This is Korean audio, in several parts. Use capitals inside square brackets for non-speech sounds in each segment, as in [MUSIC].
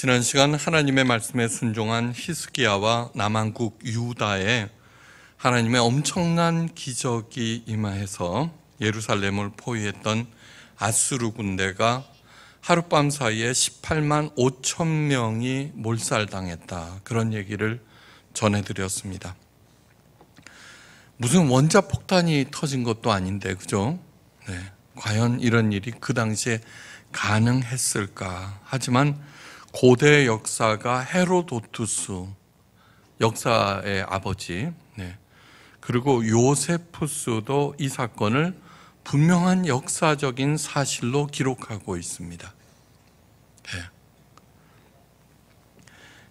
지난 시간 하나님의 말씀에 순종한 히스기야와 남한국 유다에 하나님의 엄청난 기적이 임하해서 예루살렘을 포위했던 아수르 군대가 하룻밤 사이에 18만 5천 명이 몰살당했다. 그런 얘기를 전해드렸습니다. 무슨 원자 폭탄이 터진 것도 아닌데, 그죠? 네. 과연 이런 일이 그 당시에 가능했을까? 하지만 고대 역사가 헤로도투스 역사의 아버지 네. 그리고 요세푸스도 이 사건을 분명한 역사적인 사실로 기록하고 있습니다. 네.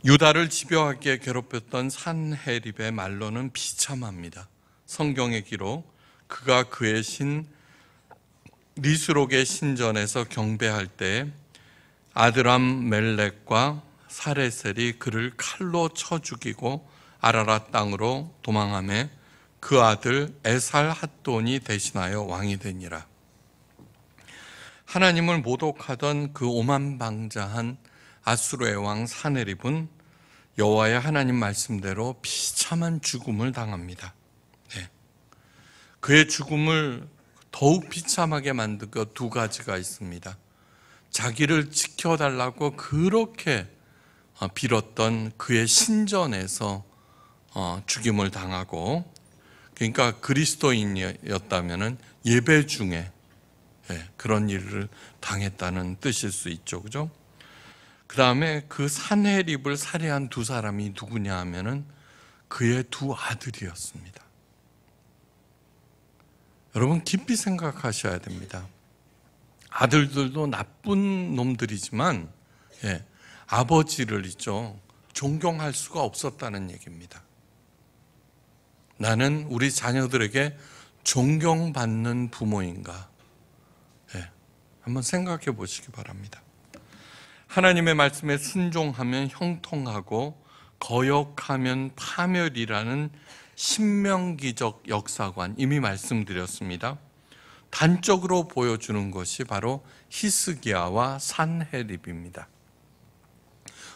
유다를 집요하게 괴롭혔던 산해립의 말로는 비참합니다. 성경의 기록 그가 그의 신 리스록의 신전에서 경배할 때 아드람 멜렉과 사레셀이 그를 칼로 쳐 죽이고 아라라 땅으로 도망함에 그 아들 에살 핫돈이 대신하여 왕이 되니라. 하나님을 모독하던 그 오만방자한 아수르의 왕 사네립은 여호와의 하나님 말씀대로 비참한 죽음을 당합니다. 네. 그의 죽음을 더욱 비참하게 만든 것두 가지가 있습니다. 자기를 지켜달라고 그렇게 어, 빌었던 그의 신전에서 어, 죽임을 당하고 그러니까 그리스도인이었다면 예배 중에 예, 그런 일을 당했다는 뜻일 수 있죠. 그죠? 그 다음에 그 산해립을 살해한 두 사람이 누구냐 하면 그의 두 아들이었습니다. 여러분, 깊이 생각하셔야 됩니다. 아들들도 나쁜 놈들이지만 예, 아버지를 있죠 존경할 수가 없었다는 얘기입니다. 나는 우리 자녀들에게 존경받는 부모인가? 예, 한번 생각해 보시기 바랍니다. 하나님의 말씀에 순종하면 형통하고 거역하면 파멸이라는 신명기적 역사관 이미 말씀드렸습니다. 단적으로 보여주는 것이 바로 히스기야와 산헤립입니다.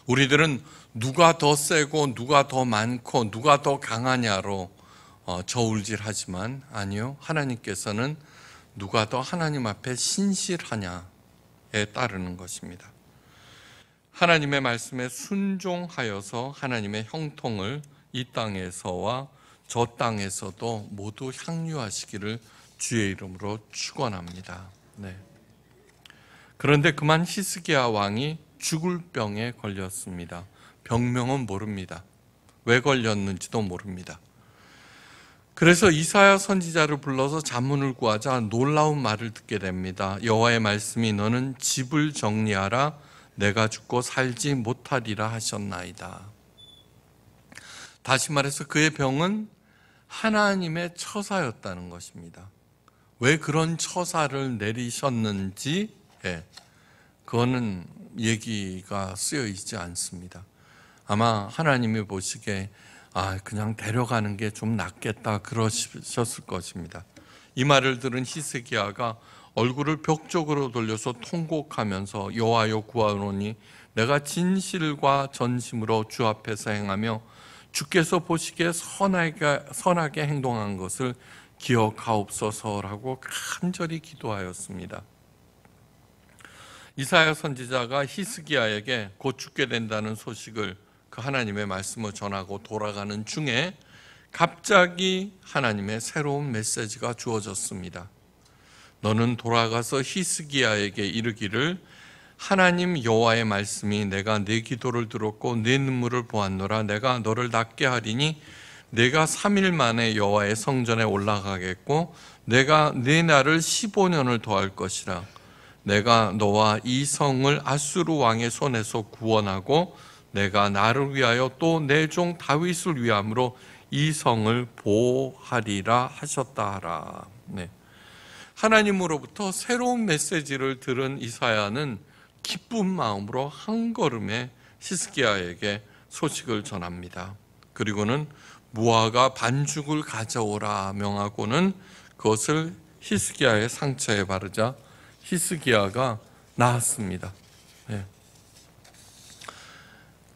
우리들은 누가 더 세고 누가 더 많고 누가 더 강하냐로 어, 저울질하지만 아니요 하나님께서는 누가 더 하나님 앞에 신실하냐에 따르는 것입니다. 하나님의 말씀에 순종하여서 하나님의 형통을 이 땅에서와 저 땅에서도 모두 향유하시기를 주의 이름으로 축원합니다. 네. 그런데 그만 히스기야 왕이 죽을 병에 걸렸습니다. 병명은 모릅니다. 왜 걸렸는지도 모릅니다. 그래서 이사야 선지자를 불러서 자문을 구하자 놀라운 말을 듣게 됩니다. 여호와의 말씀이 너는 집을 정리하라 내가 죽고 살지 못하리라 하셨나이다. 다시 말해서 그의 병은 하나님의 처사였다는 것입니다. 왜 그런 처사를 내리셨는지 예, 그거는 얘기가 쓰여 있지 않습니다. 아마 하나님이 보시기에 아 그냥 데려가는 게 좀 낫겠다 그러셨을 것입니다. 이 말을 들은 히스기야가 얼굴을 벽 쪽으로 돌려서 통곡하면서 여호와여 구하노니 내가 진실과 전심으로 주 앞에서 행하며 주께서 보시기에 선하게, 선하게 행동한 것을 기억하옵소서라고 간절히 기도하였습니다. 이사야 선지자가 히스기야에게 곧 죽게 된다는 소식을 그 하나님의 말씀을 전하고 돌아가는 중에 갑자기 하나님의 새로운 메시지가 주어졌습니다. 너는 돌아가서 히스기야에게 이르기를 하나님 여호와의 말씀이 내가 내 네 기도를 들었고 내 네 눈물을 보았노라 내가 너를 낫게 하리니 내가 3일 만에 여호와의 성전에 올라가겠고 내가 네 날을 15년을 더할 것이라 내가 너와 이 성을 아수르 왕의 손에서 구원하고 내가 나를 위하여 또 내 종 다윗을 위함으로 이 성을 보호하리라 하셨다 라 네. 하나님으로부터 새로운 메시지를 들은 이사야는 기쁜 마음으로 한 걸음에 시스기야에게 소식을 전합니다. 그리고는 무화과 반죽을 가져오라 명하고는 그것을 히스기야의 상처에 바르자 히스기야가 나았습니다. 네.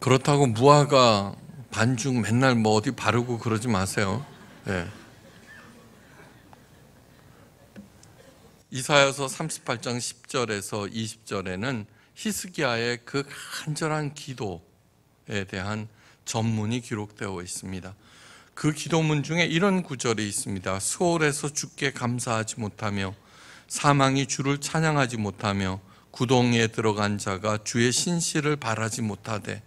그렇다고 무화과 반죽 맨날 뭐 어디 바르고 그러지 마세요. 네. 예. 이사여서 38장 10절에서 20절에는 히스기야의 그 간절한 기도에 대한 전문이 기록되어 있습니다. 그 기도문 중에 이런 구절이 있습니다. 수월에서 주께 감사하지 못하며 사망이 주를 찬양하지 못하며 구동에 들어간 자가 주의 신실을 바라지 못하되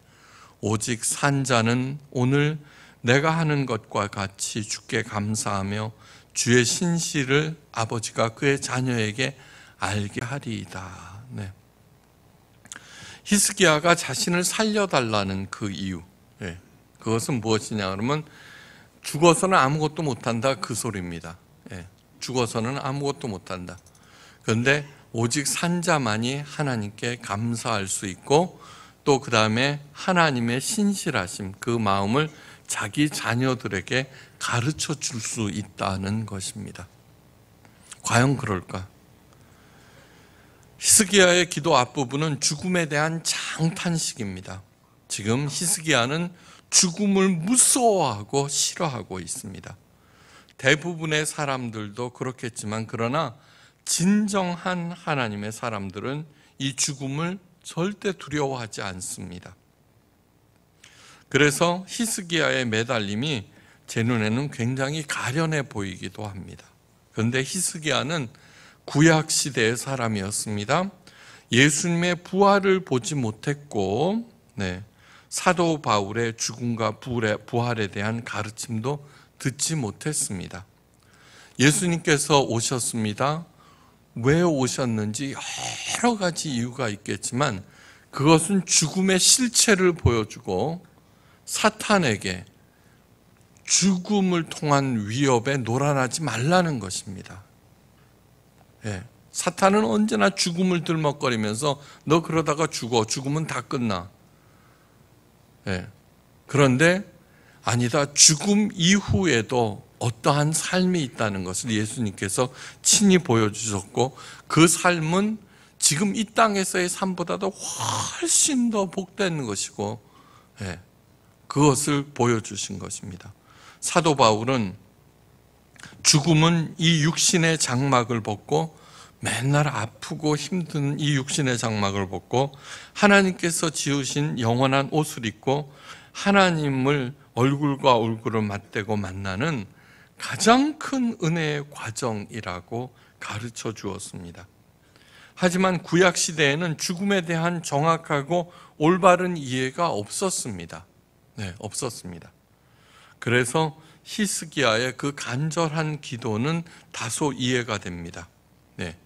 오직 산 자는 오늘 내가 하는 것과 같이 주께 감사하며 주의 신실을 아버지가 그의 자녀에게 알게 하리이다. 네. 히스기야가 자신을 살려달라는 그 이유, 네. 그것은 무엇이냐 그러면 죽어서는 아무것도 못한다 그 소리입니다. 예, 죽어서는 아무것도 못한다. 그런데 오직 산자만이 하나님께 감사할 수 있고 또 그 다음에 하나님의 신실하심 그 마음을 자기 자녀들에게 가르쳐 줄 수 있다는 것입니다. 과연 그럴까? 히스기야의 기도 앞부분은 죽음에 대한 장탄식입니다. 지금 히스기야는 죽음을 무서워하고 싫어하고 있습니다. 대부분의 사람들도 그렇겠지만 그러나 진정한 하나님의 사람들은 이 죽음을 절대 두려워하지 않습니다. 그래서 히스기야의 매달림이 제 눈에는 굉장히 가련해 보이기도 합니다. 그런데 히스기야는 구약 시대의 사람이었습니다. 예수님의 부활을 보지 못했고, 네, 사도 바울의 죽음과 부활에 대한 가르침도 듣지 못했습니다. 예수님께서 오셨습니다. 왜 오셨는지 여러 가지 이유가 있겠지만 그것은 죽음의 실체를 보여주고 사탄에게 죽음을 통한 위협에 노란하지 말라는 것입니다. 예. 사탄은 언제나 죽음을 들먹거리면서 너 그러다가 죽어. 죽음은 다 끝나. 예. 그런데 아니다 죽음 이후에도 어떠한 삶이 있다는 것을 예수님께서 친히 보여주셨고 그 삶은 지금 이 땅에서의 삶보다도 훨씬 더 복된 것이고 예. 그것을 보여주신 것입니다. 사도 바울은 죽음은 이 육신의 장막을 벗고 맨날 아프고 힘든 이 육신의 장막을 벗고 하나님께서 지으신 영원한 옷을 입고 하나님을 얼굴과 얼굴을 맞대고 만나는 가장 큰 은혜의 과정이라고 가르쳐 주었습니다. 하지만 구약 시대에는 죽음에 대한 정확하고 올바른 이해가 없었습니다. 네, 없었습니다. 그래서 히스기야의 그 간절한 기도는 다소 이해가 됩니다. 네.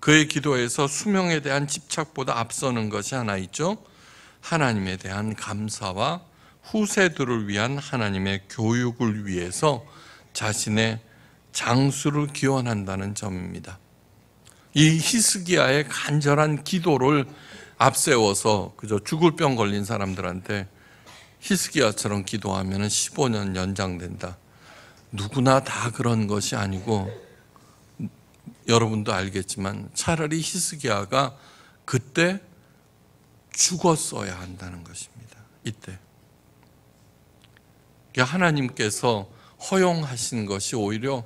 그의 기도에서 수명에 대한 집착보다 앞서는 것이 하나 있죠. 하나님에 대한 감사와 후세들을 위한 하나님의 교육을 위해서 자신의 장수를 기원한다는 점입니다. 이 히스기야의 간절한 기도를 앞세워서 그저 죽을 병 걸린 사람들한테 히스기야처럼 기도하면 15년 연장된다. 누구나 다 그런 것이 아니고 여러분도 알겠지만 차라리 히스기야가 그때 죽었어야 한다는 것입니다. 이때. 그러니까 하나님께서 허용하신 것이 오히려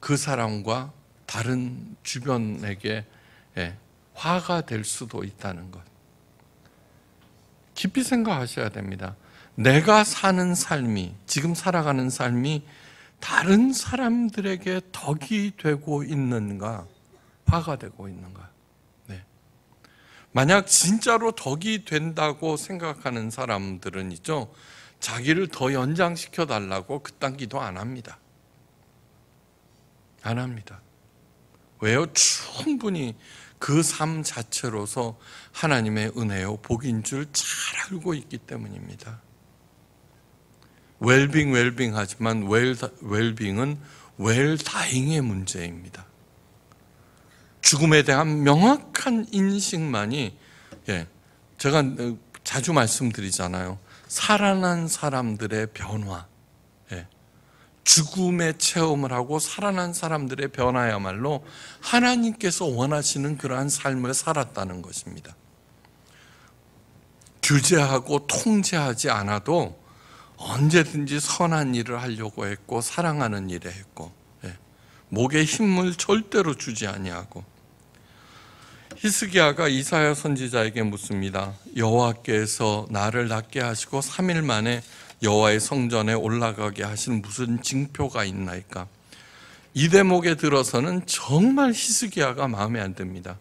그 사람과 다른 주변에게 예, 화가 될 수도 있다는 것. 깊이 생각하셔야 됩니다. 내가 사는 삶이, 지금 살아가는 삶이 다른 사람들에게 덕이 되고 있는가? 화가 되고 있는가? 네. 만약 진짜로 덕이 된다고 생각하는 사람들은 있죠. 자기를 더 연장시켜 달라고 그딴 기도 안 합니다. 안 합니다. 왜요? 충분히 그 삶 자체로서 하나님의 은혜요, 복인 줄 잘 알고 있기 때문입니다. 웰빙 웰빙 하지만 웰 웰빙은 웰 다잉의 문제입니다. 죽음에 대한 명확한 인식만이 예, 제가 어, 자주 말씀드리잖아요. 살아난 사람들의 변화. 예, 죽음의 체험을 하고 살아난 사람들의 변화야말로 하나님께서 원하시는 그러한 삶을 살았다는 것입니다. 규제하고 통제하지 않아도 언제든지 선한 일을 하려고 했고 사랑하는 일을 했고 예. 목에 힘을 절대로 주지 아니하고 히스기야가 이사야 선지자에게 묻습니다. 여호와께서 나를 낫게 하시고 3일 만에 여호와의 성전에 올라가게 하신 무슨 징표가 있나이까? 이 대목에 들어서는 정말 히스기야가 마음에 안 듭니다.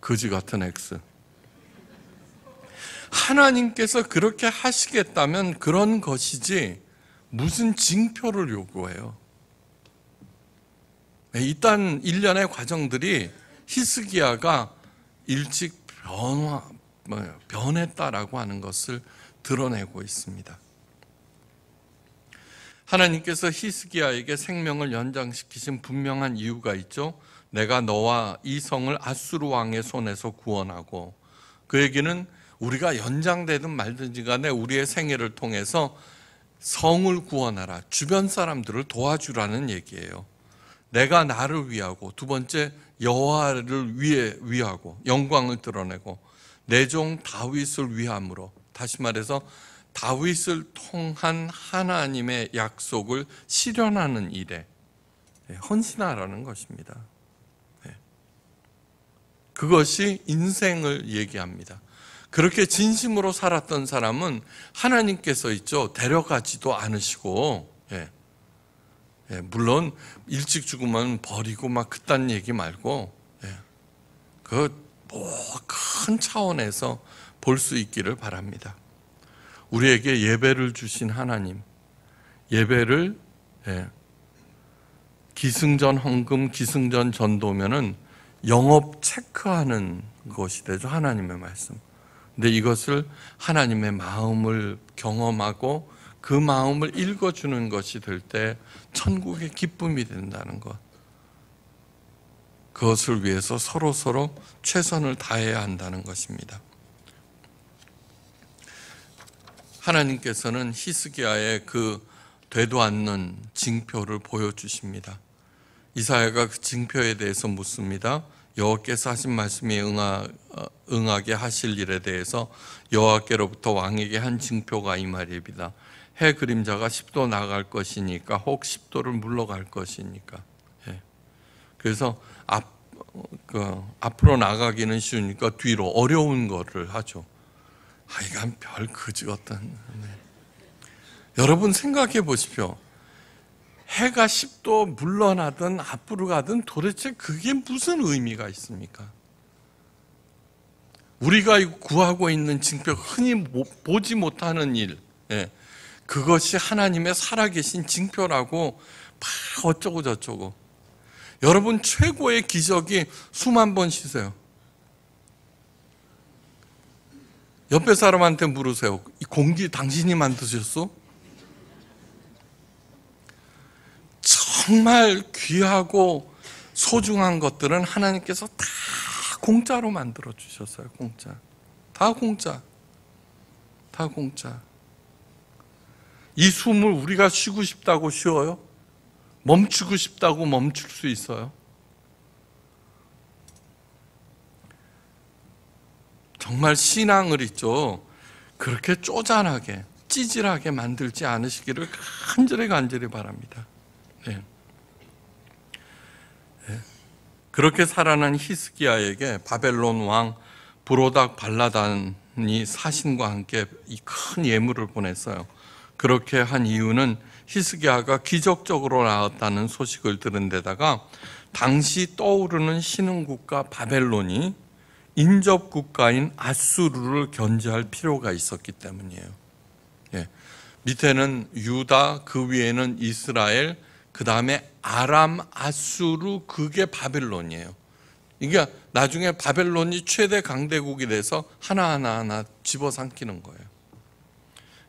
거지 같은 엑스. 하나님께서 그렇게 하시겠다면 그런 것이지 무슨 징표를 요구해요. 일단 네, 일련의 과정들이 히스기야가 일찍 변화, 뭐, 변했다라고 하는 것을 드러내고 있습니다. 하나님께서 히스기야에게 생명을 연장시키신 분명한 이유가 있죠. 내가 너와 이 성을 아수르 왕의 손에서 구원하고 그에게는 우리가 연장되든 말든지 간에 우리의 생애를 통해서 성을 구원하라. 주변 사람들을 도와주라는 얘기예요. 내가 나를 위하고 두 번째 여와를 위해 위하고 영광을 드러내고 내종 다윗을 위함으로 다시 말해서 다윗을 통한 하나님의 약속을 실현하는 일에 예, 헌신하라는 것입니다. 예. 그것이 인생을 얘기합니다. 그렇게 진심으로 살았던 사람은 하나님께서 있죠. 데려가지도 않으시고, 예. 예, 물론 일찍 죽으면 버리고 막 그딴 얘기 말고, 예. 그, 뭐큰 차원에서 볼 수 있기를 바랍니다. 우리에게 예배를 주신 하나님, 예배를, 예. 기승전 헌금, 기승전 전도면은 영업 체크하는 것이 되죠. 하나님의 말씀. 근데 이것을 하나님의 마음을 경험하고 그 마음을 읽어주는 것이 될 때 천국의 기쁨이 된다는 것. 그것을 위해서 서로서로 서로 최선을 다해야 한다는 것입니다. 하나님께서는 히스기야의 그 되도 않는 징표를 보여주십니다. 이사야가 그 징표에 대해서 묻습니다. 여호와께서 하신 말씀이 응하, 어, 응하게 하실 일에 대해서 여호와께로부터 왕에게 한 징표가 이 말입니다. 해 그림자가 10도 나갈 것이니까 혹 10도를 물러갈 것이니까. 예. 그래서 앞, 그, 앞으로 나가기는 쉬우니까 뒤로 어려운 거를 하죠. 하여간 별 그지 같던. 네. 여러분 생각해 보십시오. 해가 10도 물러나든 앞으로 가든 도대체 그게 무슨 의미가 있습니까? 우리가 구하고 있는 징표, 흔히 보지 못하는 일, 예, 그것이 하나님의 살아계신 징표라고 막 어쩌고 저쩌고. 여러분 최고의 기적이 수만 번 쉬세요. 옆에 사람한테 물으세요. 공기 당신이 만드셨어? 정말 귀하고 소중한 것들은 하나님께서 다 공짜로 만들어 주셨어요. 공짜. 다 공짜. 다 공짜. 이 숨을 우리가 쉬고 싶다고 쉬어요? 멈추고 싶다고 멈출 수 있어요? 정말 신앙을 있죠. 그렇게 쪼잔하게, 찌질하게 만들지 않으시기를 간절히 간절히 바랍니다. 그렇게 살아난 히스기야에게 바벨론 왕 브로닥 발라단이 사신과 함께 이큰 예물을 보냈어요. 그렇게 한 이유는 히스기야가 기적적으로 나왔다는 소식을 들은 데다가 당시 떠오르는 신흥국가 바벨론이 인접 국가인 아수르를 견제할 필요가 있었기 때문이에요. 예. 밑에는 유다, 그 위에는 이스라엘, 그 다음에 아람, 아수르 그게 바벨론이에요. 그러니까 나중에 바벨론이 최대 강대국이 돼서 하나하나 하나 집어삼키는 거예요.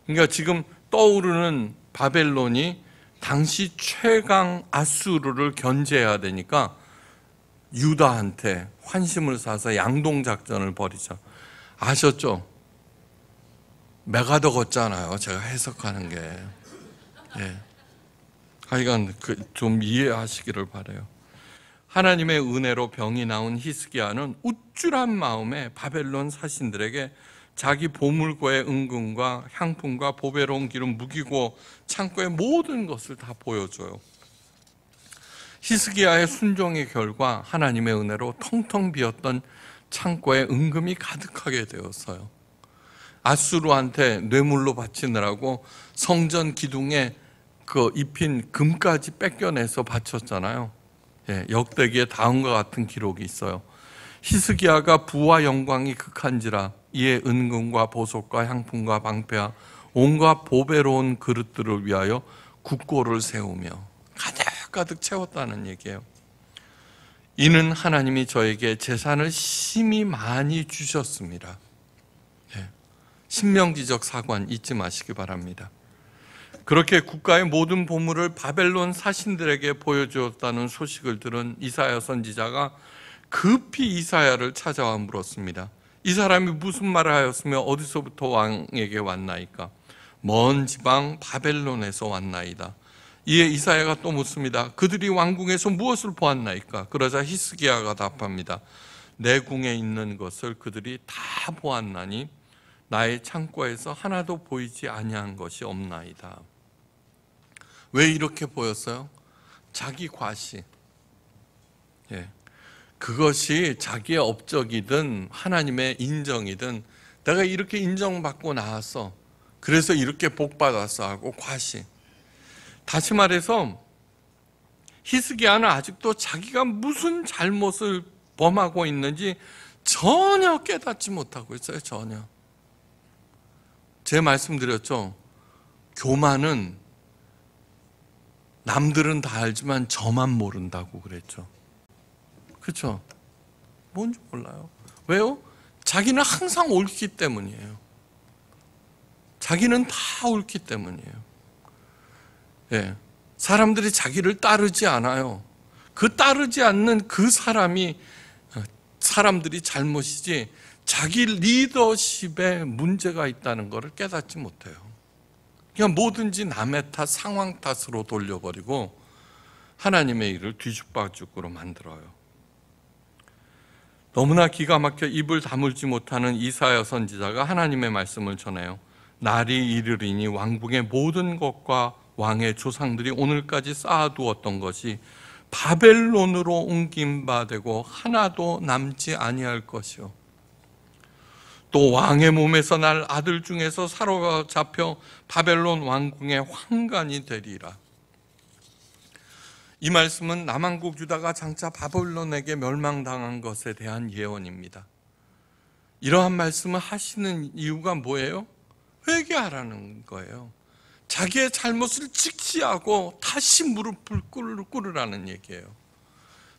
그러니까 지금 떠오르는 바벨론이 당시 최강 아수르를 견제해야 되니까 유다한테 환심을 사서 양동 작전을 벌이자. 아셨죠? 메가더 걷잖아요. 제가 해석하는 게. 예. 하여간 그좀 이해하시기를 바래요. 하나님의 은혜로 병이 나온 히스기야는 우쭐한 마음에 바벨론 사신들에게 자기 보물고의 은금과 향품과 보배로운 기름 무기고 창고의 모든 것을 다 보여줘요. 히스기야의 순종의 결과 하나님의 은혜로 텅텅 비었던 창고에 은금이 가득하게 되었어요. 아수르한테 뇌물로 바치느라고 성전 기둥에 그 입힌 금까지 뺏겨내서 바쳤잖아요. 예, 역대기에 다음과 같은 기록이 있어요. 히스기야가 부와 영광이 극한지라 이에 은근과 보석과 향품과 방패와 온갖 보배로운 그릇들을 위하여 국고를 세우며 가득가득 채웠다는 얘기예요. 이는 하나님이 저에게 재산을 심히 많이 주셨습니다. 예, 신명지적 사관 잊지 마시기 바랍니다. 그렇게 국가의 모든 보물을 바벨론 사신들에게 보여주었다는 소식을 들은 이사야 선지자가 급히 이사야를 찾아와 물었습니다. 이 사람이 무슨 말을 하였으며 어디서부터 왕에게 왔나이까? 먼 지방 바벨론에서 왔나이다. 이에 이사야가 또 묻습니다. 그들이 왕궁에서 무엇을 보았나이까? 그러자 히스기야가 답합니다. 내 궁에 있는 것을 그들이 다 보았나니 나의 창고에서 하나도 보이지 아니한 것이 없나이다. 왜 이렇게 보였어요? 자기 과시. 예. 그것이 자기의 업적이든 하나님의 인정이든 내가 이렇게 인정받고 나왔어. 그래서 이렇게 복받았어 하고 과시. 다시 말해서 히스기야는 아직도 자기가 무슨 잘못을 범하고 있는지 전혀 깨닫지 못하고 있어요. 전혀. 제 말씀드렸죠. 교만은 남들은 다 알지만 저만 모른다고 그랬죠. 그렇죠? 뭔지 몰라요. 왜요? 자기는 항상 옳기 때문이에요. 자기는 다 옳기 때문이에요. 예. 사람들이 자기를 따르지 않아요. 그 따르지 않는 그 사람이 어, 사람들이 잘못이지 자기 리더십에 문제가 있다는 것을 깨닫지 못해요. 그냥 뭐든지 남의 탓, 상황 탓으로 돌려버리고 하나님의 일을 뒤죽박죽으로 만들어요. 너무나 기가 막혀 입을 다물지 못하는 이사야 선지자가 하나님의 말씀을 전해요. 날이 이르리니 왕궁의 모든 것과 왕의 조상들이 오늘까지 쌓아두었던 것이 바벨론으로 옮긴 바 되고 하나도 남지 아니할 것이요. 또 왕의 몸에서 날 아들 중에서 사로잡혀 바벨론 왕궁의 황관이 되리라. 이 말씀은 남한국 유다가 장차 바벨론에게 멸망당한 것에 대한 예언입니다. 이러한 말씀을 하시는 이유가 뭐예요? 회개하라는 거예요. 자기의 잘못을 직시하고 다시 무릎을 꿇으라는 얘기예요.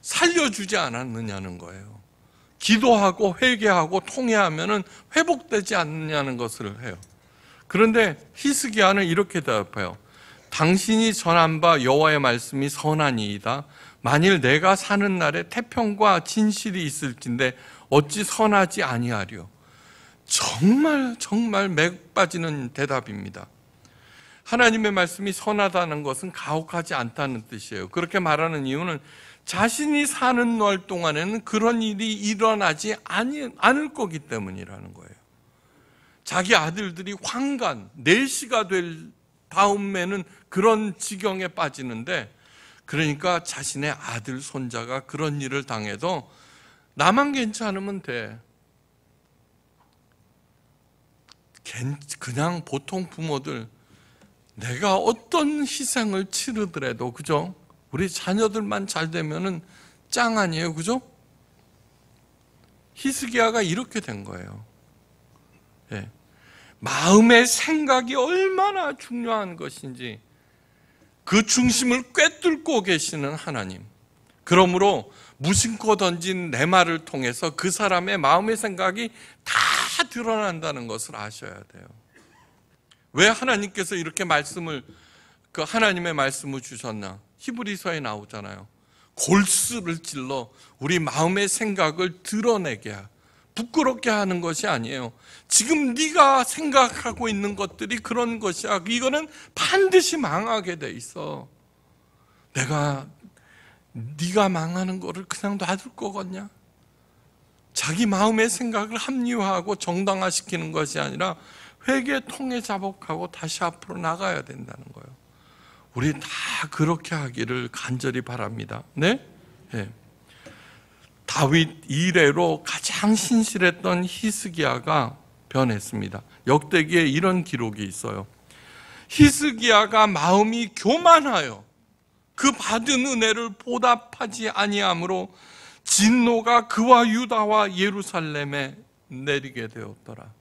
살려주지 않았느냐는 거예요. 기도하고 회개하고 통회하면 회복되지 않느냐는 것을 해요. 그런데 히스기야는 이렇게 대답해요. 당신이 전한 바여와의 말씀이 선하니이다. 만일 내가 사는 날에 태평과 진실이 있을진데 어찌 선하지 아니하리 정말 정말 맥 빠지는 대답입니다. 하나님의 말씀이 선하다는 것은 가혹하지 않다는 뜻이에요. 그렇게 말하는 이유는 자신이 사는 날 동안에는 그런 일이 일어나지 아니, 않을 거기 때문이라는 거예요. 자기 아들들이 황간, 넬시가 될 다음에는 그런 지경에 빠지는데 그러니까 자신의 아들, 손자가 그런 일을 당해도 나만 괜찮으면 돼. 그냥 보통 부모들 내가 어떤 희생을 치르더라도 그죠? 우리 자녀들만 잘 되면은 짱 아니에요, 그죠? 히스기야가 이렇게 된 거예요. 예. 마음의 생각이 얼마나 중요한 것인지 그 중심을 꿰뚫고 계시는 하나님. 그러므로 무심코 던진 내 말을 통해서 그 사람의 마음의 생각이 다 드러난다는 것을 아셔야 돼요. 왜 하나님께서 이렇게 말씀을 그 하나님의 말씀을 주셨나? 히브리서에 나오잖아요. 골수를 찔러 우리 마음의 생각을 드러내게 부끄럽게 하는 것이 아니에요. 지금 네가 생각하고 있는 것들이 그런 것이야. 이거는 반드시 망하게 돼 있어. 내가 네가 망하는 거를 그냥 놔둘 거겠냐? 자기 마음의 생각을 합리화하고 정당화시키는 것이 아니라 회개 통해 자복하고 다시 앞으로 나가야 된다는 거예요. 우리 다 그렇게 하기를 간절히 바랍니다. 네? 네. 다윗 이래로 가장 신실했던 히스기야가 변했습니다. 역대기에 이런 기록이 있어요. 히스기야가 마음이 교만하여 그 받은 은혜를 보답하지 아니하므로 진노가 그와 유다와 예루살렘에 내리게 되었더라.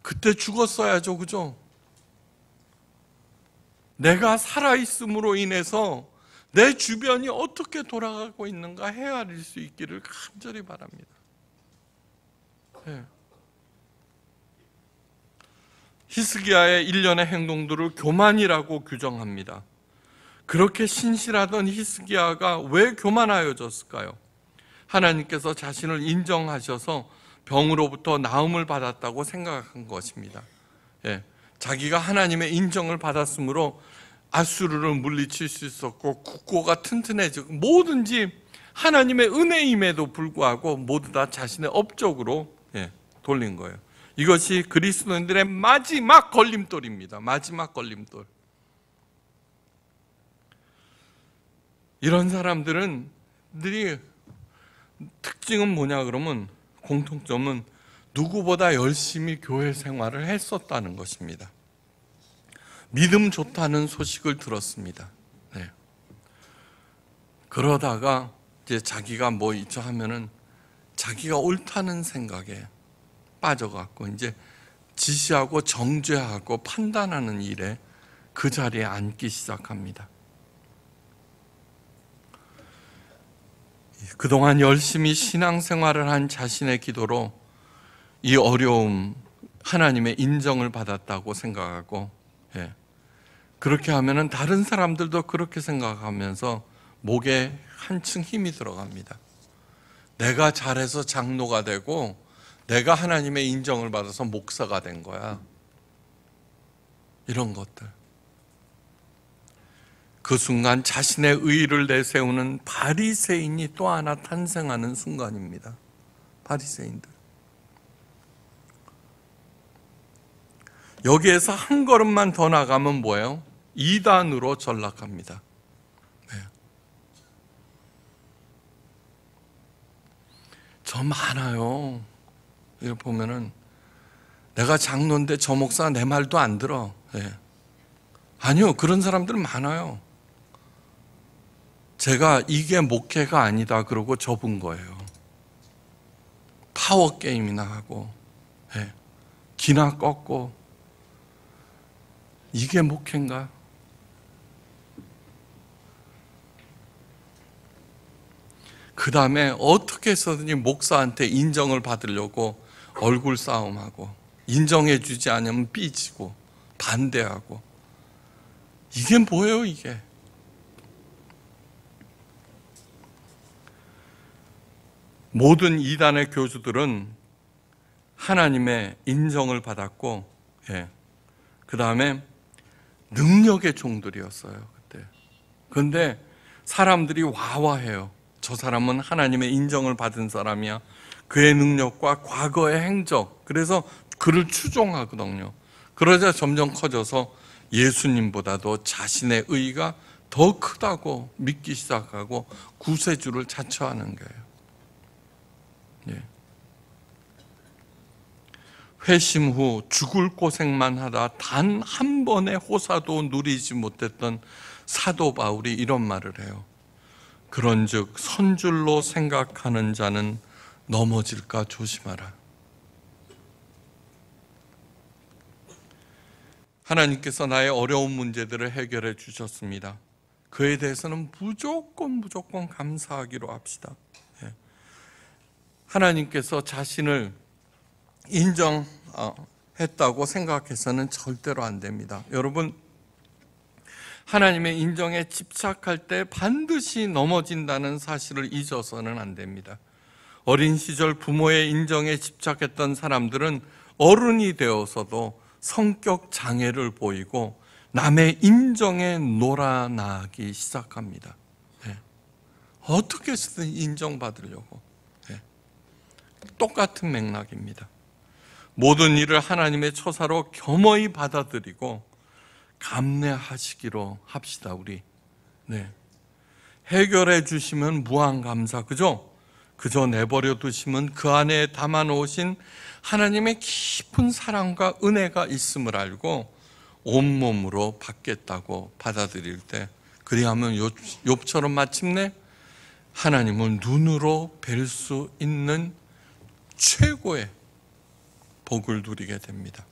그때 죽었어야죠, 그죠? 내가 살아있음으로 인해서 내 주변이 어떻게 돌아가고 있는가 헤아릴 수 있기를 간절히 바랍니다. 네. 히스기야의 일련의 행동들을 교만이라고 규정합니다. 그렇게 신실하던 히스기야가 왜 교만하여졌을까요? 하나님께서 자신을 인정하셔서 병으로부터 나음을 받았다고 생각한 것입니다. 예. 자기가 하나님의 인정을 받았으므로 아수르를 물리칠 수 있었고 국고가 튼튼해지고 뭐든지 하나님의 은혜임에도 불구하고 모두 다 자신의 업적으로 예, 돌린 거예요. 이것이 그리스도인들의 마지막 걸림돌입니다. 마지막 걸림돌. 이런 사람들은 들 특징은 뭐냐 그러면 공통점은 누구보다 열심히 교회 생활을 했었다는 것입니다. 믿음 좋다는 소식을 들었습니다. 네. 그러다가 이제 자기가 뭐 있죠 하면은 자기가 옳다는 생각에 빠져갖고 이제 지시하고 정죄하고 판단하는 일에 그 자리에 앉기 시작합니다. 그동안 열심히 신앙생활을 한 자신의 기도로 이 어려움, 하나님의 인정을 받았다고 생각하고 그렇게 하면은 다른 사람들도 그렇게 생각하면서 목에 한층 힘이 들어갑니다. 내가 잘해서 장로가 되고 내가 하나님의 인정을 받아서 목사가 된 거야. 이런 것들. 그 순간 자신의 의의를 내세우는 바리새인이 또 하나 탄생하는 순간입니다. 바리새인들. 여기에서 한 걸음만 더 나가면 뭐예요? 이단으로 전락합니다. 네. 저 많아요. 이렇게 보면은 내가 장로인데 저 목사 내 말도 안 들어. 네. 아니요, 그런 사람들 많아요. 제가 이게 목회가 아니다 그러고 접은 거예요. 파워 게임이나 하고, 네. 기나 꺾고, 이게 목회인가? 그 다음에 어떻게 해서든지 목사한테 인정을 받으려고 얼굴 싸움하고 인정해 주지 않으면 삐지고 반대하고 이게 뭐예요 이게 모든 이단의 교주들은 하나님의 인정을 받았고 예. 그 다음에 능력의 종들이었어요 그때 그런데 사람들이 와와해요 저 사람은 하나님의 인정을 받은 사람이야. 그의 능력과 과거의 행적. 그래서 그를 추종하거든요. 그러자 점점 커져서 예수님보다도 자신의 의가 더 크다고 믿기 시작하고 구세주를 자처하는 거예요. 예. 회심 후 죽을 고생만 하다 단 한 번의 호사도 누리지 못했던 사도 바울이 이런 말을 해요. 그런즉 선줄로 생각하는 자는 넘어질까 조심하라. 하나님께서 나의 어려운 문제들을 해결해 주셨습니다. 그에 대해서는 무조건 무조건 감사하기로 합시다. 예. 하나님께서 자신을 인정했다고 생각해서는 절대로 안 됩니다. 여러분 하나님의 인정에 집착할 때 반드시 넘어진다는 사실을 잊어서는 안 됩니다. 어린 시절 부모의 인정에 집착했던 사람들은 어른이 되어서도 성격 장애를 보이고 남의 인정에 놀아나기 시작합니다. 네. 어떻게 해서든 인정받으려고. 네. 똑같은 맥락입니다. 모든 일을 하나님의 처사로 겸허히 받아들이고 감내하시기로 합시다, 우리. 네. 해결해 주시면 무한 감사, 그죠? 그저 내버려 두시면 그 안에 담아 놓으신 하나님의 깊은 사랑과 은혜가 있음을 알고 온몸으로 받겠다고 받아들일 때 그리하면 욥처럼 마침내 하나님을 눈으로 뵐 수 있는 최고의 복을 누리게 됩니다.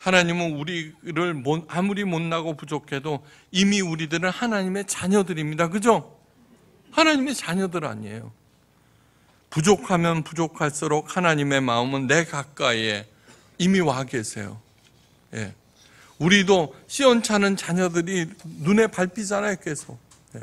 하나님은 우리를 아무리 못나고 부족해도 이미 우리들은 하나님의 자녀들입니다. 그죠? 하나님의 자녀들 아니에요. 부족하면 부족할수록 하나님의 마음은 내 가까이에 이미 와 계세요. 예. 우리도 시원찮은 자녀들이 눈에 밟히잖아요, 계속. 예.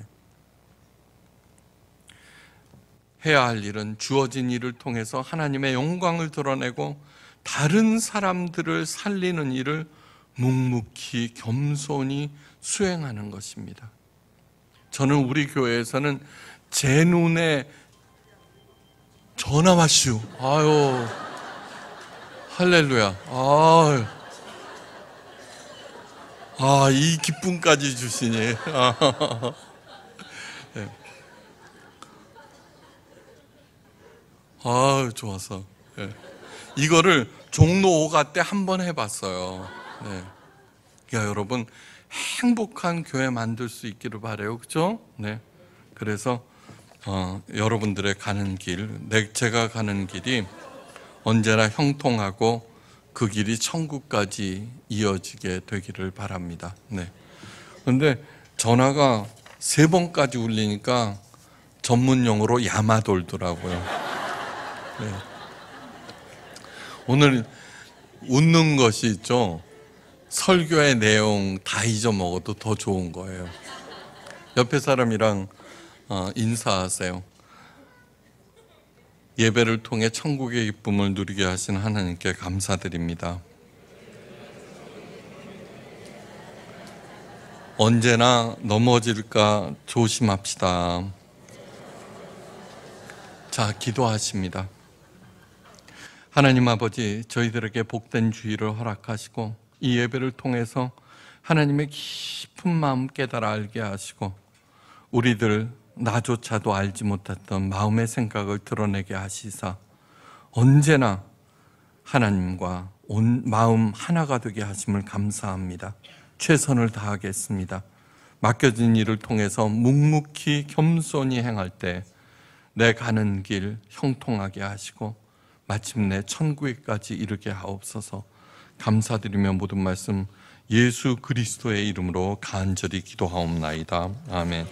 해야 할 일은 주어진 일을 통해서 하나님의 영광을 드러내고 다른 사람들을 살리는 일을 묵묵히 겸손히 수행하는 것입니다. 저는 우리 교회에서는 제 눈에 전화 왔슈. 아유. 할렐루야. 아유. 아, 이 기쁨까지 주시니. 아. [LAUGHS] 네. 아유, 좋았어. 네. 예. 이거를 종로 오가 때 한 번 해봤어요. 네. 그 여러분 행복한 교회 만들 수 있기를 바래요, 그렇죠? 네. 그래서 어, 여러분들의 가는 길, 내 제가 가는 길이 언제나 형통하고 그 길이 천국까지 이어지게 되기를 바랍니다. 네. 그런데 전화가 세 번까지 울리니까 전문 용어로 야마 돌더라고요. 네. 오늘 웃는 것이 있죠. 설교의 내용 다 잊어먹어도 더 좋은 거예요. 옆에 사람이랑 어, 인사하세요. 예배를 통해 천국의 기쁨을 누리게 하신 하나님께 감사드립니다. 언제나 넘어질까 조심합시다. 자, 기도하십니다. 하나님 아버지, 저희들에게 복된 주의를 허락하시고 이 예배를 통해서 하나님의 깊은 마음 깨달아 알게 하시고 우리들 나조차도 알지 못했던 마음의 생각을 드러내게 하시사 언제나 하나님과 온 마음 하나가 되게 하심을 감사합니다. 최선을 다하겠습니다. 맡겨진 일을 통해서 묵묵히 겸손히 행할 때 내 가는 길 형통하게 하시고 마침내 천국에까지 이르게 하옵소서 감사드리며 모든 말씀 예수 그리스도의 이름으로 간절히 기도하옵나이다. 아멘.